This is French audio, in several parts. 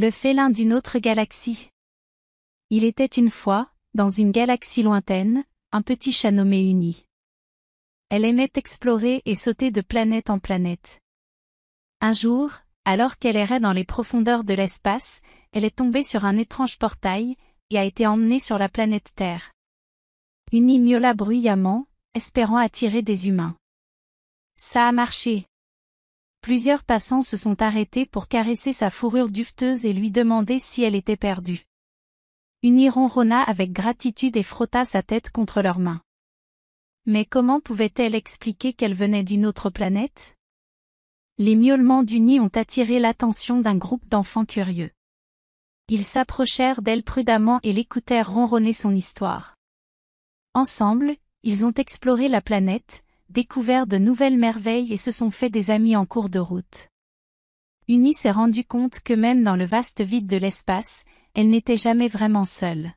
Le félin d'une autre galaxie. Il était une fois, dans une galaxie lointaine, un petit chat nommé Uni. Elle aimait explorer et sauter de planète en planète. Un jour, alors qu'elle errait dans les profondeurs de l'espace, elle est tombée sur un étrange portail, et a été emmenée sur la planète Terre. Uni miaula bruyamment, espérant attirer des humains. Ça a marché. Plusieurs passants se sont arrêtés pour caresser sa fourrure duveteuse et lui demander si elle était perdue. Uni ronronna avec gratitude et frotta sa tête contre leurs mains. Mais comment pouvait-elle expliquer qu'elle venait d'une autre planète Les miaulements nid ont attiré l'attention d'un groupe d'enfants curieux. Ils s'approchèrent d'elle prudemment et l'écoutèrent ronronner son histoire. Ensemble, ils ont exploré la planète, découvert de nouvelles merveilles et se sont fait des amis en cours de route. Uni s'est rendu compte que même dans le vaste vide de l'espace, elle n'était jamais vraiment seule.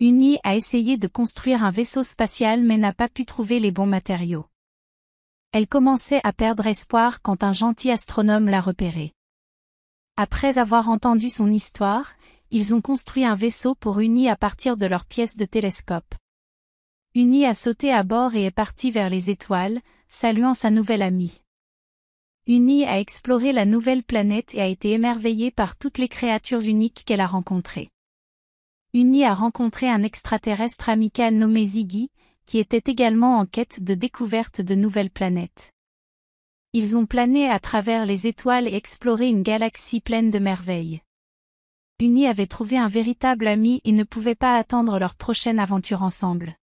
Uni a essayé de construire un vaisseau spatial mais n'a pas pu trouver les bons matériaux. Elle commençait à perdre espoir quand un gentil astronome l'a repérée. Après avoir entendu son histoire, ils ont construit un vaisseau pour Uni à partir de leurs pièces de télescope. Uni a sauté à bord et est parti vers les étoiles, saluant sa nouvelle amie. Uni a exploré la nouvelle planète et a été émerveillée par toutes les créatures uniques qu'elle a rencontrées. Uni a rencontré un extraterrestre amical nommé Ziggy, qui était également en quête de découverte de nouvelles planètes. Ils ont plané à travers les étoiles et exploré une galaxie pleine de merveilles. Uni avait trouvé un véritable ami et ne pouvait pas attendre leur prochaine aventure ensemble.